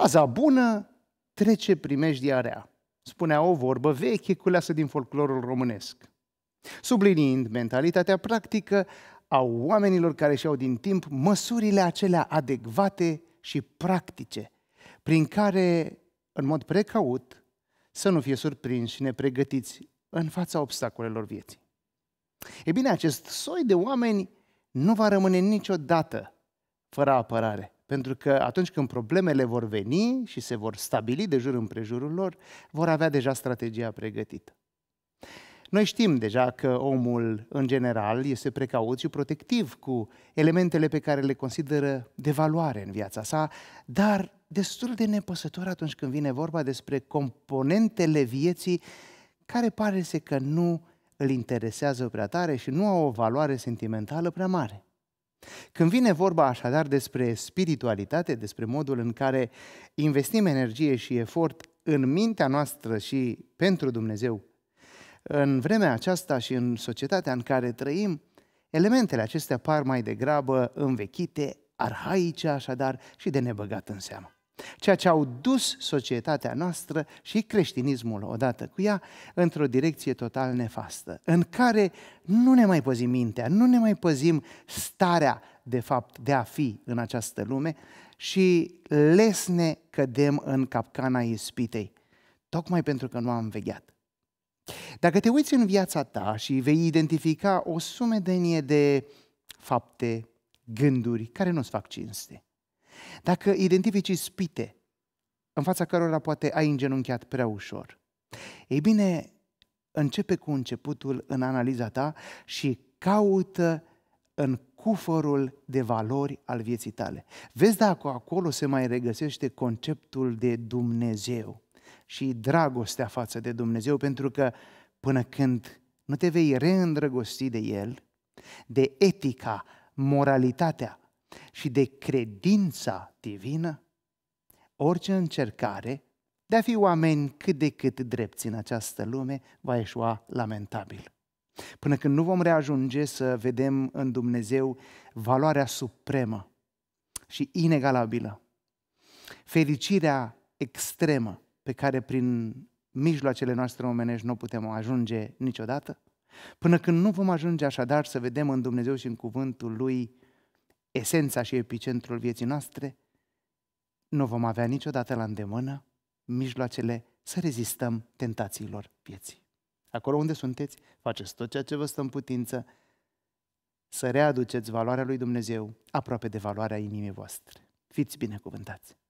Paza bună trece primejdia rea. Spunea o vorbă veche culeasă din folclorul românesc. Subliniind mentalitatea practică a oamenilor care și-au din timp măsurile acelea adecvate și practice, prin care, în mod precaut, să nu fie surprinși și nepregătiți în fața obstacolelor vieții. E bine, acest soi de oameni nu va rămâne niciodată fără apărare, pentru că atunci când problemele vor veni și se vor stabili de jur împrejurul lor, vor avea deja strategia pregătită. Noi știm deja că omul, în general, este precaut și protectiv cu elementele pe care le consideră de valoare în viața sa, dar destul de nepăsător atunci când vine vorba despre componentele vieții care pare să că nu îl interesează prea tare și nu au o valoare sentimentală prea mare. Când vine vorba așadar despre spiritualitate, despre modul în care investim energie și efort în mintea noastră și pentru Dumnezeu, în vremea aceasta și în societatea în care trăim, elementele acestea par mai degrabă învechite, arhaice așadar și de nebăgat în seamă ceea ce au dus societatea noastră și creștinismul odată cu ea într-o direcție total nefastă, în care nu ne mai păzim mintea, nu ne mai păzim starea de fapt de a fi în această lume și lesne cădem în capcana ispitei, tocmai pentru că nu am vegheat. Dacă te uiți în viața ta și vei identifica o sumedenie de fapte, gânduri care nu-ți fac cinste, dacă identifici spite în fața cărora poate ai îngenunchiat prea ușor, ei bine, începe cu începutul în analiza ta și caută în cufărul de valori al vieții tale. Vezi dacă acolo se mai regăsește conceptul de Dumnezeu și dragostea față de Dumnezeu, pentru că până când nu te vei reîndrăgosti de El, de etica, moralitatea, și de credința divină, orice încercare de a fi oameni cât de cât drepți în această lume va eșua lamentabil. Până când nu vom reajunge să vedem în Dumnezeu valoarea supremă și inegalabilă, fericirea extremă pe care prin mijloacele noastre omenești nu putem ajunge niciodată, până când nu vom ajunge așadar să vedem în Dumnezeu și în cuvântul Lui esența și epicentrul vieții noastre, nu vom avea niciodată la îndemână mijloacele să rezistăm tentațiilor vieții. Acolo unde sunteți, faceți tot ceea ce vă stă în putință, să readuceți valoarea lui Dumnezeu aproape de valoarea inimii voastre. Fiți binecuvântați!